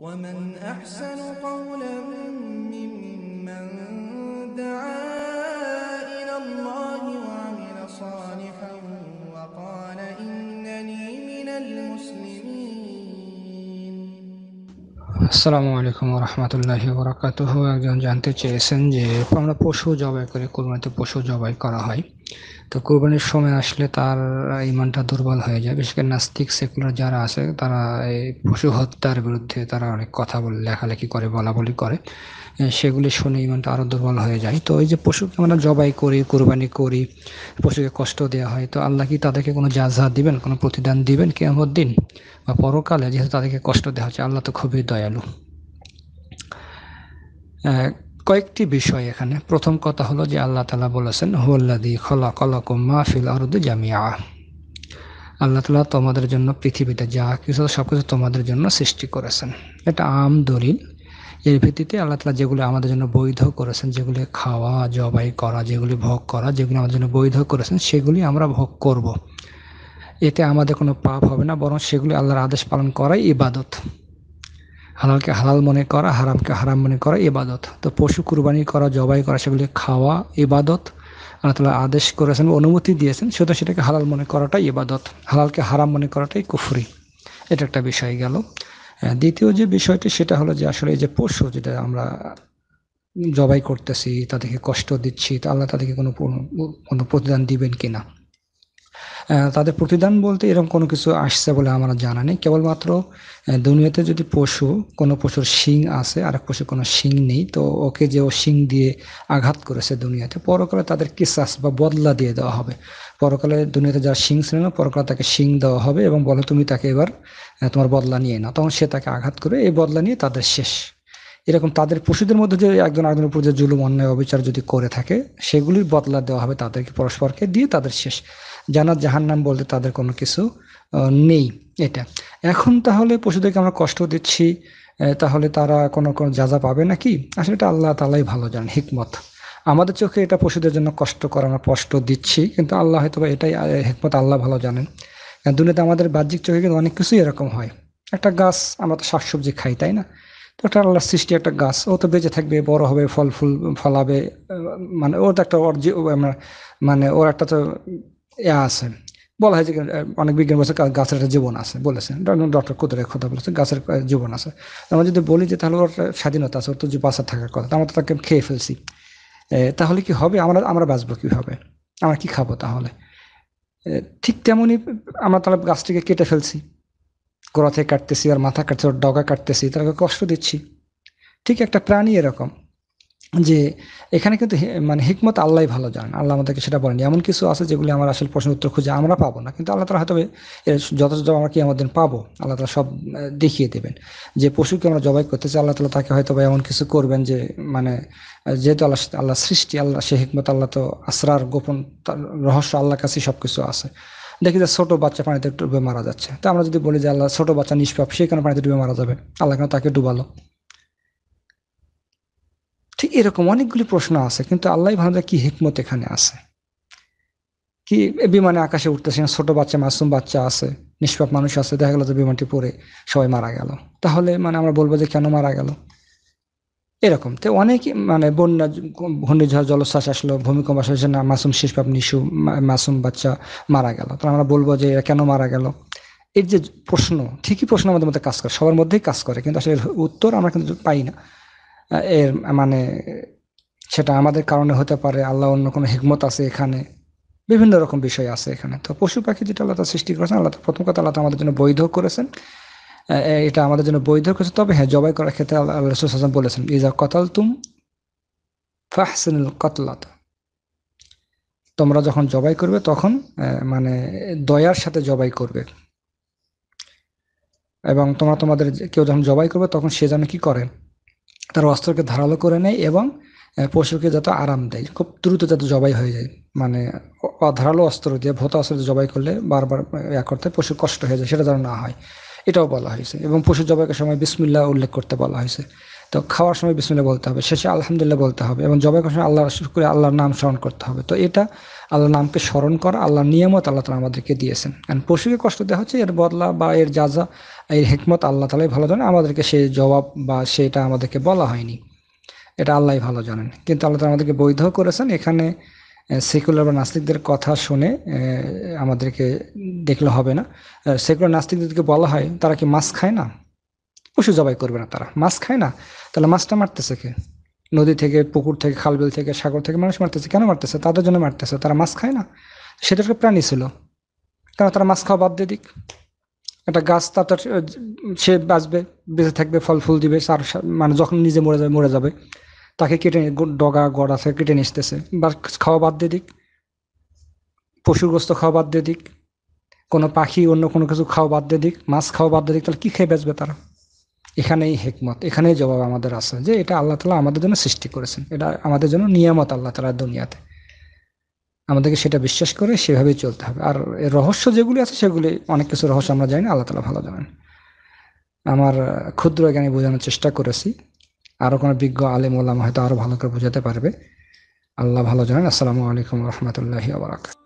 ومن أحسن قولا ممن دعا إلى الله وعمل صالحا وقال إنني من المسلمين আসসালামু আলাইকুম রহমতুল্লাহ বরাকাতুহ একজন জানতে চেয়েছেন যে আমরা পশু জবাই করে কোরবানিতে পশু জবাই করা হয় তো কোরবানির সময় আসলে তার ইমানটা দুর্বল হয়ে যায় বিশেষ করে নাস্তিক সেকুলার যারা আছে তারা এই পশু হত্যার বিরুদ্ধে তারা অনেক কথা বলে লেখালেখি করে বলা বলি করে সেগুলি শুনে ইমানটা আরও দুর্বল হয়ে যায় তো এই যে পশুকে আমরা জবাই করি কোরবানি করি পশুকে কষ্ট দেওয়া হয় তো আল্লাহ কি তাদেরকে কোনো জাজা দিবেন কোনো প্রতিদান দিবেন কেমন দিন বা পরকালে যেহেতু তাদেরকে কষ্ট দেওয়া হচ্ছে আল্লাহ তো খুবই দয়ালু কয়েকটি বিষয় এখানে প্রথম কথা হলো যে আল্লাহ তালা বলেছেন হুল্লাদি খলা কলাকু মাহফিল আরদ জামিয়া আল্লাহ তালা তোমাদের জন্য পৃথিবীতে যা কিছু সব কিছু তোমাদের জন্য সৃষ্টি করেছেন এটা আম দলিল এর ভিত্তিতে আল্লাহ তালা যেগুলো আমাদের জন্য বৈধ করেছেন যেগুলি খাওয়া জবাই করা যেগুলি ভোগ করা যেগুলি আমাদের জন্য বৈধ করেছেন সেগুলি আমরা ভোগ করব। এতে আমাদের কোনো পাপ হবে না বরং সেগুলি আল্লাহর আদেশ পালন করাই ইবাদত হালালকে হালাল মনে করা হারামকে হারাম মনে করা ইবাদত তো পশু কুরবানি করা জবাই করা সেগুলি খাওয়া এবাদত আল্লাহ আদেশ করেছেন অনুমতি দিয়েছেন সুতরাং সেটাকে হালাল মনে করাটাই ইবাদত হালালকে হারাম মনে করাটাই কুফুরি এটা একটা বিষয় গেল দ্বিতীয় যে বিষয়টি সেটা হলো যে আসলে এই যে পশু যেটা আমরা জবাই করতেছি তাদেরকে কষ্ট দিচ্ছি তা আল্লাহ তাদেরকে কোনো কোনো প্রতিদান দিবেন কি না তাদের প্রতিদান বলতে এরকম কোনো কিছু আসছে বলে আমার জানা নেই কেবলমাত্র দুনিয়াতে যদি পশু কোনো পশুর শিং আছে আর পশু কোনো শিং নেই তো ওকে যে ও শিং দিয়ে আঘাত করেছে দুনিয়াতে পরকালে তাদের কিসাস বা বদলা দিয়ে দেওয়া হবে পরকালে দুনিয়াতে যারা শিং ছিল না পরকালে তাকে শিং দেওয়া হবে এবং বলে তুমি তাকে এবার তোমার বদলা নিয়ে না তখন সে তাকে আঘাত করে এই বদলা নিয়ে তাদের শেষ এরকম তাদের পশুদের মধ্যে যে একজন আরেকজনের উপর যে জুলুম অন্যায় অবিচার যদি করে থাকে সেগুলির বদলা দেওয়া হবে তাদেরকে পরস্পরকে দিয়ে তাদের শেষ জাহান নাম বলতে তাদের কোনো কিছু নেই এটা এখন তাহলে পশুদেরকে আমরা কষ্ট দিচ্ছি তাহলে তারা কোনো কোনো যা পাবে নাকি আসলে এটা আল্লাহ তালাই ভালো জানেন হিকমত আমাদের চোখে এটা পশুদের জন্য কষ্ট করা আমরা কষ্ট দিচ্ছি কিন্তু আল্লাহ হয়তো এটাই হেকমত আল্লাহ ভালো জানেন দুনিয়াতে আমাদের বাহ্যিক চোখে কিন্তু অনেক কিছুই এরকম হয় একটা গাছ আমরা তো শাকসবজি খাই তাই না তো একটা আল্লাহ সৃষ্টি একটা গাছ ও তো বেঁচে থাকবে বড় হবে ফল ফুল ফলাবে মানে ওর তো একটা মানে, মানে ওর একটা তো আছে বলা হয় যে অনেক বিজ্ঞান বলছে গাছের একটা জীবন আছে বলেছে ডক্টর কুদরের কথা বলেছে গাছের জীবন আছে আমরা যদি বলি যে তাহলে ওর স্বাধীনতা আছে ওর তো বাসা থাকার কথা আমরা তো তাকে খেয়ে ফেলছি তাহলে কি হবে আমরা আমরা বাঁচবো কীভাবে আমরা কি খাবো তাহলে ঠিক তেমনই আমরা তাহলে গাছটিকে কেটে ফেলছি গোড়া থেকে কাটতেছি আর মাথা কাটছি ওর ডগা কাটতেছি তাকে কষ্ট দিচ্ছি ঠিক একটা প্রাণী এরকম যে এখানে কিন্তু মানে হিকমত আল্লাহ ভালো জানেন আল্লাহ আমাদেরকে সেটা বলেন এমন কিছু আছে যেগুলি আমার আসল প্রশ্নের উত্তর খুঁজে আমরা পাবো না কিন্তু আল্লাহ তালা হয়তো যথাযথ আমরা কি আমাদের পাবো আল্লাহ তালা সব দেখিয়ে দেবেন যে পশুকে আমরা জবাই করতে চাই আল্লাহ তালা তাকে হয়তো এমন কিছু করবেন যে মানে যেহেতু আল্লাহ আল্লাহ সৃষ্টি আল্লাহ সে হিকমত আল্লাহ তো আসরার গোপন রহস্য আল্লাহর কাছে সব কিছু আছে দেখি যে ছোটো বাচ্চা পানিতে ডুবে মারা যাচ্ছে তো আমরা যদি বলি যে আল্লাহ ছোটো বাচ্চা নিষ্পাপ সেখানে পানিতে ডুবে মারা যাবে আল্লাহ কেন তাকে ডুবালো ঠিক এরকম অনেকগুলি প্রশ্ন আছে কিন্তু আল্লাহ ভালো কি হিকমত এখানে আছে কি বিমানে আকাশে উঠতেছে না ছোটো বাচ্চা মাসুম বাচ্চা আছে নিষ্পাপ মানুষ আছে দেখা গেল যে বিমানটি পড়ে সবাই মারা গেল তাহলে মানে আমরা বলবো যে কেন মারা গেল এরকম তো অনেক মানে বন্যা ঘূর্ণিঝড় জলোচ্ছ্বাস আসলো ভূমিকম্প আসলো না মাসুম শিশপাপ নিশু মাসুম বাচ্চা মারা গেল তো আমরা বলবো যে এরা কেন মারা গেল এর যে প্রশ্ন ঠিকই প্রশ্ন আমাদের মধ্যে কাজ করে সবার মধ্যেই কাজ করে কিন্তু আসলে উত্তর আমরা কিন্তু পাই না এর মানে সেটা আমাদের কারণে হতে পারে আল্লাহ অন্য কোনো হিকমত আছে এখানে বিভিন্ন রকম বিষয় আছে এখানে তো পশু পাখি যেটা আল্লাহ সৃষ্টি করেছেন আল্লাহ প্রথম কথা আল্লাহ আমাদের জন্য বৈধ করেছেন এটা আমাদের জন্য বৈধ করেছে তবে হ্যাঁ জবাই করার ক্ষেত্রে আল্লাহ রসুল হাসান বলেছেন ইজা কতাল তুম ফাহসিনুল কতলাত তোমরা যখন জবাই করবে তখন মানে দয়ার সাথে জবাই করবে এবং তোমরা তোমাদের কেউ যখন জবাই করবে তখন সে যেন কি করেন তার অস্ত্রকে ধারালো করে নেয় এবং পশুকে যত আরাম দেয় খুব দ্রুত যাতে জবাই হয়ে যায় মানে ধারালো অস্ত্র দিয়ে ভূত অস্ত্র জবাই করলে বারবার ইয়া করতে পশুর কষ্ট হয়ে যায় সেটা যেন না হয় এটাও বলা হয়েছে এবং পশু জবাইকার সময় বিসমিল্লা উল্লেখ করতে বলা হয়েছে তো খাওয়ার সময় বিসমিল্লা বলতে হবে শেষে আলহামদুলিল্লাহ বলতে হবে এবং জবাই করার সময় আল্লাহ করে আল্লাহর নাম স্মরণ করতে হবে তো এটা আল্লাহর নামকে স্মরণ করা আল্লাহর নিয়ামত আল্লাহ তালা আমাদেরকে দিয়েছেন কারণ পশুকে কষ্ট দেওয়া হচ্ছে এর বদলা বা এর যা যা এর হেকমত আল্লাহ তালাই ভালো জানেন আমাদেরকে সেই জবাব বা সেটা আমাদেরকে বলা হয়নি এটা আল্লাহ ভালো জানেন কিন্তু আল্লাহ তালা আমাদেরকে বৈধ করেছেন এখানে সেকুলার বা নাস্তিকদের কথা শুনে আমাদেরকে দেখলে হবে না সেকুলার নাস্তিকদেরকে বলা হয় তারা কি মাছ খায় না পশু জবাই করবে না তারা মাছ খায় না তাহলে মাছটা মারতেছে কে নদী থেকে পুকুর থেকে খালবিল থেকে সাগর থেকে মানুষ মারতেছে কেন মারতেছে তাদের জন্য মারতেছে তারা মাছ খায় না সেটা একটা প্রাণী ছিল কেন তারা মাছ খাওয়া বাদ দিয়ে দিক একটা গাছ তার সে বাঁচবে বেঁচে থাকবে ফল ফুল দিবে সার মানে যখন নিজে মরে যাবে মরে যাবে তাকে কেটে ডগা গড় আছে কেটে নিচতেছে বা খাওয়া বাদ দিয়ে দিক পশুগ্রস্ত খাওয়া বাদ দিয়ে দিক কোনো পাখি অন্য কোনো কিছু খাওয়া বাদ দিয়ে দিক মাছ খাওয়া বাদ দিয়ে দিক তাহলে কী খেয়ে বেচবে তারা এখানেই হেকমত এখানেই জবাব আমাদের আছে যে এটা আল্লাহ তালা আমাদের জন্য সৃষ্টি করেছেন এটা আমাদের জন্য নিয়ামত আল্লাহ তালার দুনিয়াতে আমাদেরকে সেটা বিশ্বাস করে সেভাবেই চলতে হবে আর এর রহস্য যেগুলি আছে সেগুলি অনেক কিছু রহস্য আমরা জানি না আল্লাহ তালা ভালো জানেন আমার ক্ষুদ্র জ্ঞানে বোঝানোর চেষ্টা করেছি আরো কোনো বিজ্ঞ আলিম ওলাম হয়তো আরো ভালো করে বোঝাতে পারবে আল্লাহ ভালো জানেন আসসালামু আলাইকুম রহমতুল্লাহ আবরাকাত